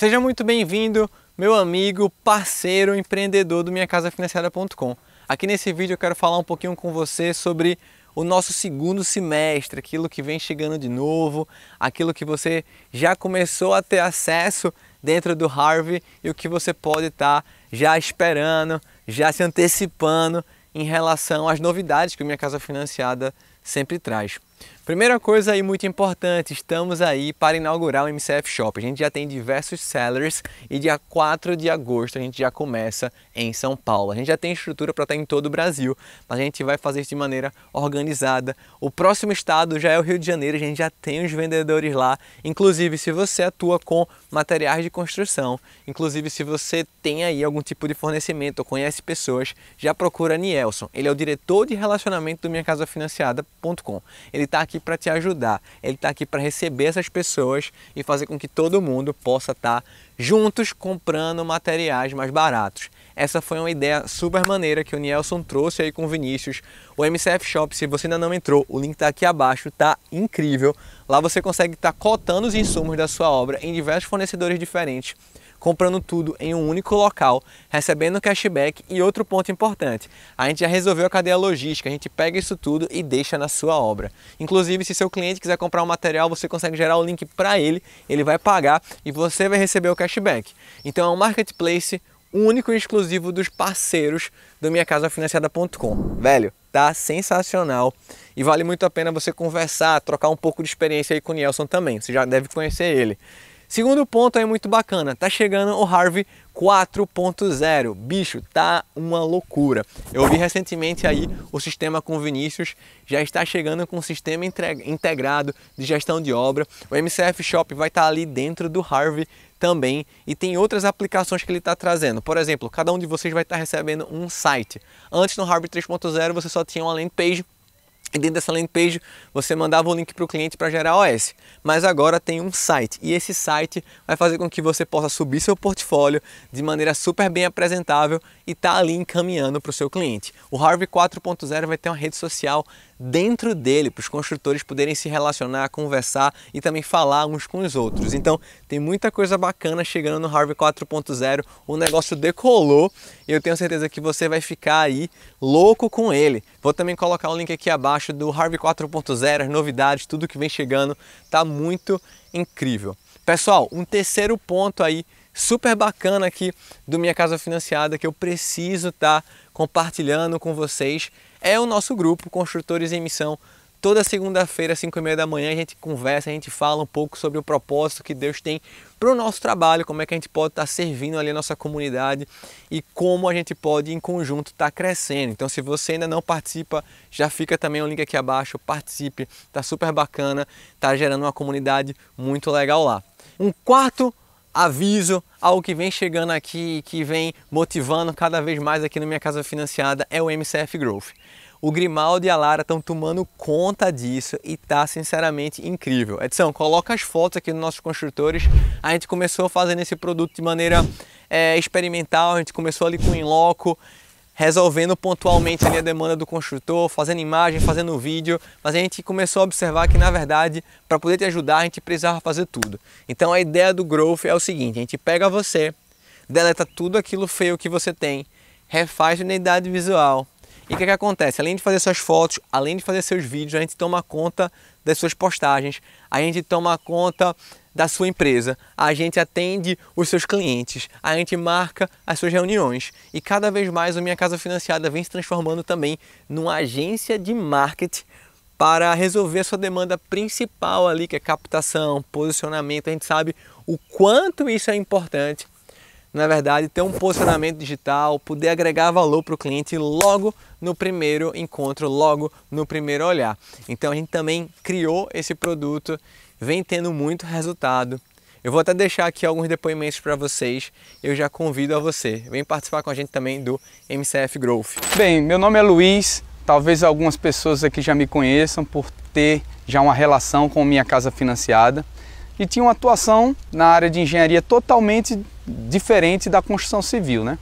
Seja muito bem-vindo, meu amigo, parceiro, empreendedor do minhacasafinanciada.com. Aqui nesse vídeo eu quero falar um pouquinho com você sobre o nosso segundo semestre, aquilo que vem chegando de novo, aquilo que você já começou a ter acesso dentro do Harvey e o que você pode estar tá já esperando, já se antecipando em relação às novidades que o Minha Casa Financiada sempre traz. Primeira coisa aí muito importante, estamos aí para inaugurar o MCF Shop. A gente já tem diversos sellers e dia 4 de agosto a gente já começa em São Paulo. A gente já tem estrutura para estar em todo o Brasil, mas a gente vai fazer isso de maneira organizada. O próximo estado já é o Rio de Janeiro, a gente já tem os vendedores lá. Inclusive, se você atua com materiais de construção, inclusive se você tem aí algum tipo de fornecimento ou conhece pessoas, já procura Nielson. Ele é o diretor de relacionamento do minha casa financiada.com. Ele está aqui para te ajudar, ele está aqui para receber essas pessoas e fazer com que todo mundo possa estar tá juntos comprando materiais mais baratos. Essa foi uma ideia super maneira que o Nielson trouxe aí com o Vinícius. O MCF Shop, se você ainda não entrou, o link está aqui abaixo, tá incrível. Lá você consegue estar tá cotando os insumos da sua obra em diversos fornecedores diferentes comprando tudo em um único local, recebendo cashback e outro ponto importante, a gente já resolveu a cadeia logística, a gente pega isso tudo e deixa na sua obra. Inclusive, se seu cliente quiser comprar um material, você consegue gerar o link para ele, ele vai pagar e você vai receber o cashback. Então é um marketplace único e exclusivo dos parceiros do minha casa financiada.com. Velho, tá sensacional e vale muito a pena você conversar, trocar um pouco de experiência aí com o Nielson também. Você já deve conhecer ele. Segundo ponto aí muito bacana, tá chegando o Harvey 4.0. Bicho, tá uma loucura. Eu vi recentemente aí o sistema com Vinícius já está chegando com um sistema integrado de gestão de obra. O MCF Shop vai estar tá ali dentro do Harvey também e tem outras aplicações que ele está trazendo. Por exemplo, cada um de vocês vai estar tá recebendo um site. Antes no Harvey 3.0 você só tinha uma landing page e dentro dessa landing page você mandava o link para o cliente para gerar OS. Mas agora tem um site e esse site vai fazer com que você possa subir seu portfólio de maneira super bem apresentável e tá ali encaminhando para o seu cliente. O Harvey 4.0 vai ter uma rede social dentro dele, para os construtores poderem se relacionar, conversar e também falar uns com os outros. Então, tem muita coisa bacana chegando no Harvey 4.0. O negócio decolou e eu tenho certeza que você vai ficar aí louco com ele. Vou também colocar o link aqui abaixo do Harvey 4.0, as novidades, tudo que vem chegando. Tá muito incrível. Pessoal, um terceiro ponto aí super bacana aqui do Minha Casa Financiada que eu preciso estar tá compartilhando com vocês é o nosso grupo Construtores em Missão. Toda segunda-feira, às 5 e meia da manhã, a gente conversa, a gente fala um pouco sobre o propósito que Deus tem para o nosso trabalho, como é que a gente pode estar tá servindo ali a nossa comunidade e como a gente pode, em conjunto, estar tá crescendo. Então, se você ainda não participa, já fica também o link aqui abaixo, participe, tá super bacana, tá gerando uma comunidade muito legal lá. Um quarto aviso, algo que vem chegando aqui, que vem motivando cada vez mais aqui na minha casa financiada é o MCF Growth. O Grimaldo e a Lara estão tomando conta disso e tá sinceramente incrível. Edição, coloca as fotos aqui dos nossos construtores. A gente começou fazendo esse produto de maneira é, experimental, a gente começou ali com o Inloco resolvendo pontualmente a demanda do construtor, fazendo imagem, fazendo vídeo, mas a gente começou a observar que na verdade, para poder te ajudar, a gente precisava fazer tudo. Então a ideia do Growth é o seguinte, a gente pega você, deleta tudo aquilo feio que você tem, refaz unidade visual. E o que, que acontece? Além de fazer suas fotos, além de fazer seus vídeos, a gente toma conta das suas postagens, a gente toma conta da sua empresa, a gente atende os seus clientes, a gente marca as suas reuniões e cada vez mais o Minha Casa Financiada vem se transformando também numa agência de marketing para resolver a sua demanda principal ali, que é captação, posicionamento. A gente sabe o quanto isso é importante. Na verdade, ter um posicionamento digital, poder agregar valor para o cliente logo no primeiro encontro, logo no primeiro olhar. Então a gente também criou esse produto vem tendo muito resultado. Eu vou até deixar aqui alguns depoimentos para vocês. Eu já convido a você. Vem participar com a gente também do MCF Growth. Bem, meu nome é Luiz. Talvez algumas pessoas aqui já me conheçam por ter já uma relação com minha casa financiada e tinha uma atuação na área de engenharia totalmente diferente da construção civil, né?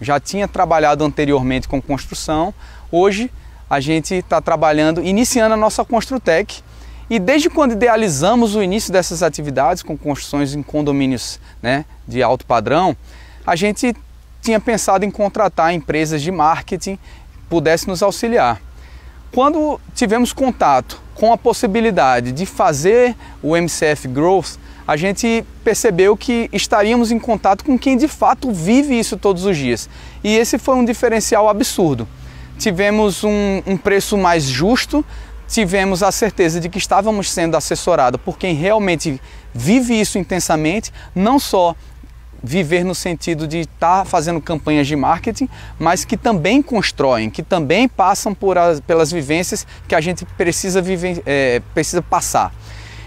Já tinha trabalhado anteriormente com construção. Hoje a gente está trabalhando, iniciando a nossa Construtec, e desde quando idealizamos o início dessas atividades com construções em condomínios né, de alto padrão, a gente tinha pensado em contratar empresas de marketing que pudessem nos auxiliar. Quando tivemos contato com a possibilidade de fazer o MCF Growth, a gente percebeu que estaríamos em contato com quem de fato vive isso todos os dias. E esse foi um diferencial absurdo. Tivemos um, um preço mais justo, tivemos a certeza de que estávamos sendo assessorados por quem realmente vive isso intensamente, não só viver no sentido de estar tá fazendo campanhas de marketing, mas que também constroem, que também passam por as, pelas vivências que a gente precisa, é, precisa passar.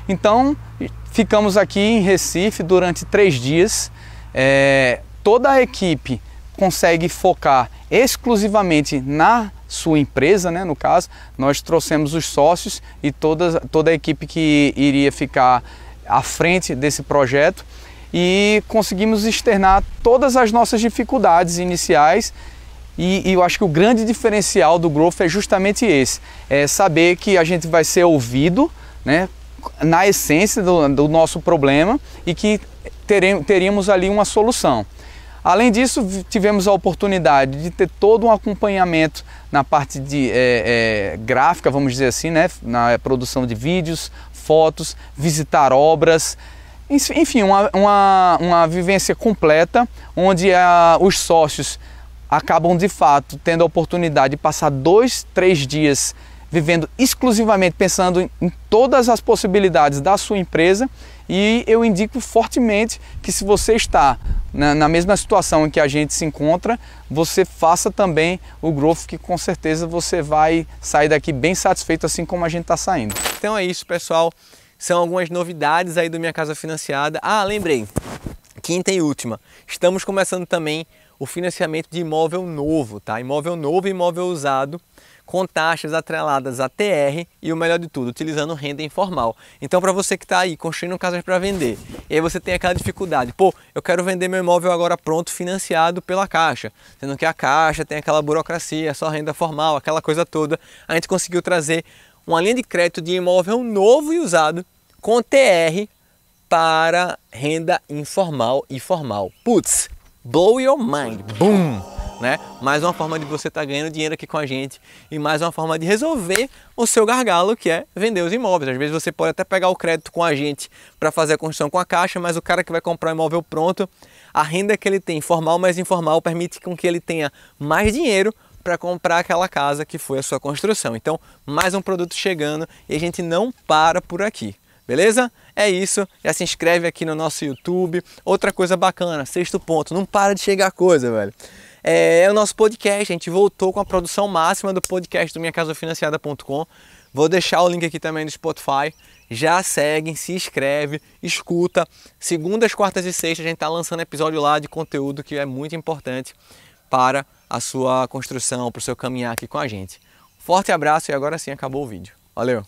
Então, ficamos aqui em Recife durante três dias. É, toda a equipe consegue focar exclusivamente na sua empresa, né? no caso, nós trouxemos os sócios e toda, toda a equipe que iria ficar à frente desse projeto e conseguimos externar todas as nossas dificuldades iniciais e, e, eu acho que o grande diferencial do Growth é justamente esse, é saber que a gente vai ser ouvido né, na essência do, do nosso problema e que teremos, teríamos ali uma solução. Além disso, tivemos a oportunidade de ter todo um acompanhamento na parte de é, é, gráfica, vamos dizer assim, né? na é, produção de vídeos, fotos, visitar obras, enfim, uma, uma, uma vivência completa onde a, é, os sócios acabam de fato tendo a oportunidade de passar dois, três dias vivendo exclusivamente pensando em todas as possibilidades da sua empresa e eu indico fortemente que se você está na, na, mesma situação em que a gente se encontra, você faça também o growth que com certeza você vai sair daqui bem satisfeito assim como a gente está saindo. Então é isso pessoal, são algumas novidades aí do Minha Casa Financiada. Ah, lembrei, quinta e última, estamos começando também o financiamento de imóvel novo, tá? Imóvel novo e imóvel usado, com taxas atreladas a TR e o melhor de tudo, utilizando renda informal. Então, para você que está aí construindo casas para vender, e aí você tem aquela dificuldade, pô, eu quero vender meu imóvel agora pronto, financiado pela Caixa, sendo que a Caixa tem aquela burocracia, é só renda formal, aquela coisa toda. A gente conseguiu trazer uma linha de crédito de imóvel novo e usado com TR para renda informal e formal. Putz, Blow your mind. Boom! Né? Mais uma forma de você estar tá ganhando dinheiro aqui com a gente e mais uma forma de resolver o seu gargalo, que é vender os imóveis. Às vezes você pode até pegar o crédito com a gente para fazer a construção com a caixa, mas o cara que vai comprar o imóvel pronto, a renda que ele tem, formal mais informal, permite com que ele tenha mais dinheiro para comprar aquela casa que foi a sua construção. Então, mais um produto chegando e a gente não para por aqui. Beleza? É isso. Já se inscreve aqui no nosso YouTube. Outra coisa bacana, sexto ponto, não para de chegar coisa, velho. É, é o nosso podcast, a gente voltou com a produção máxima do podcast do minhacasafinanciada.com. Vou deixar o link aqui também no Spotify. Já seguem, se inscreve, escuta. Segundas, quartas e sextas a gente está lançando episódio lá de conteúdo que é muito importante para a sua construção, para o seu caminhar aqui com a gente. Forte abraço e agora sim acabou o vídeo. Valeu!